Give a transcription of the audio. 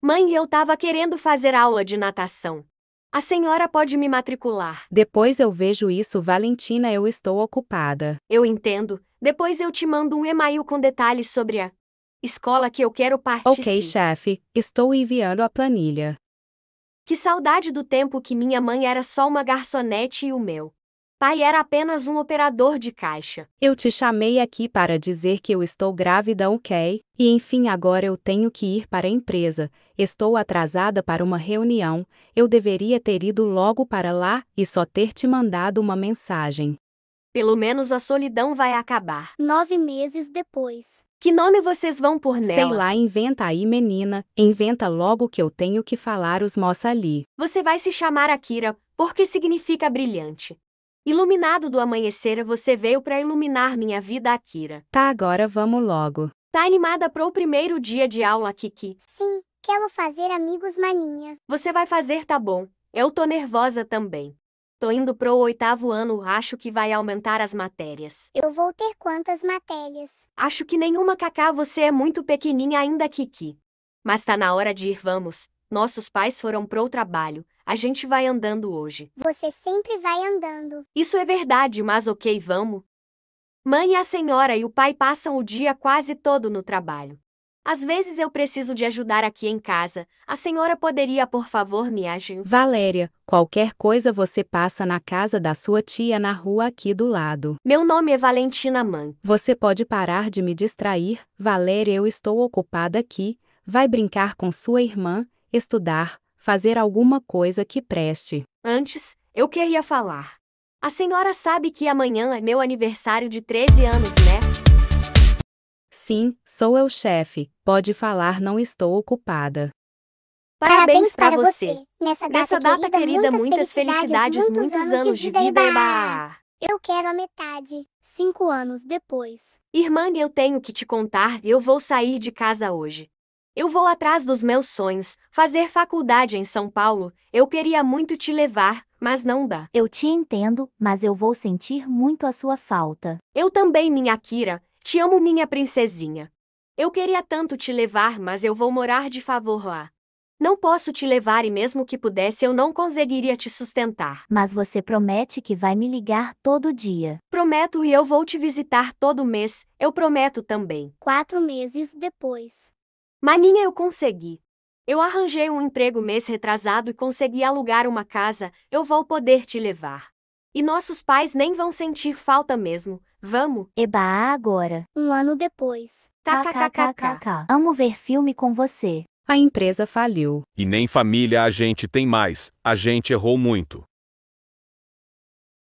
Mãe, eu tava querendo fazer aula de natação. A senhora pode me matricular. Depois eu vejo isso, Valentina, eu estou ocupada. Eu entendo. Depois eu te mando um e-mail com detalhes sobre a escola que eu quero participar. Ok, chefe, estou enviando a planilha. Que saudade do tempo que minha mãe era só uma garçonete e o meu Pai era apenas um operador de caixa. Eu te chamei aqui para dizer que eu estou grávida, ok? E enfim, agora eu tenho que ir para a empresa. Estou atrasada para uma reunião. Eu deveria ter ido logo para lá e só ter te mandado uma mensagem. Pelo menos a solidão vai acabar. Nove meses depois. Que nome vocês vão por nela? Sei lá, inventa aí, menina. Inventa logo que eu tenho que falar os moça ali. Você vai se chamar Akira, porque significa brilhante. Iluminado do amanhecer, você veio para iluminar minha vida, Akira. Tá, agora vamos logo. Tá animada pro primeiro dia de aula, Kiki? Sim, quero fazer amigos maninha. Você vai fazer, tá bom. Eu tô nervosa também. Tô indo pro oitavo ano, acho que vai aumentar as matérias. Eu vou ter quantas matérias? Acho que nenhuma, Kaká. você é muito pequenininha ainda, Kiki. Mas tá na hora de ir, vamos. Nossos pais foram pro trabalho. A gente vai andando hoje. Você sempre vai andando. Isso é verdade, mas ok, vamos. Mãe, a senhora e o pai passam o dia quase todo no trabalho. Às vezes eu preciso de ajudar aqui em casa. A senhora poderia, por favor, me ajudar? Valéria, qualquer coisa você passa na casa da sua tia na rua aqui do lado. Meu nome é Valentina Mãe. Você pode parar de me distrair. Valéria, eu estou ocupada aqui. Vai brincar com sua irmã, estudar, fazer alguma coisa que preste. Antes, eu queria falar. A senhora sabe que amanhã é meu aniversário de 13 anos, né? Sim, sou eu, chefe. Pode falar, não estou ocupada. Parabéns, Parabéns para você. você. Nessa, data, Nessa data, querida, querida muitas, felicidades, felicidades, muitos, anos de vida, e Eu quero a metade. Cinco anos depois. Irmã, eu tenho que te contar, eu vou sair de casa hoje. Eu vou atrás dos meus sonhos, fazer faculdade em São Paulo, eu queria muito te levar, mas não dá. Eu te entendo, mas eu vou sentir muito a sua falta. Eu também, minha Kira. te amo, minha princesinha. Eu queria tanto te levar, mas eu vou morar de favor lá. Não posso te levar e mesmo que pudesse eu não conseguiria te sustentar. Mas você promete que vai me ligar todo dia. Prometo e eu vou te visitar todo mês, eu prometo também. Quatro meses depois. Maninha eu consegui. Eu arranjei um emprego mês retrasado e consegui alugar uma casa, eu vou poder te levar. E nossos pais nem vão sentir falta mesmo, vamos? Eba, agora. Um ano depois. KKKKK. Amo ver filme com você. A empresa faliu. E nem família a gente tem mais, a gente errou muito.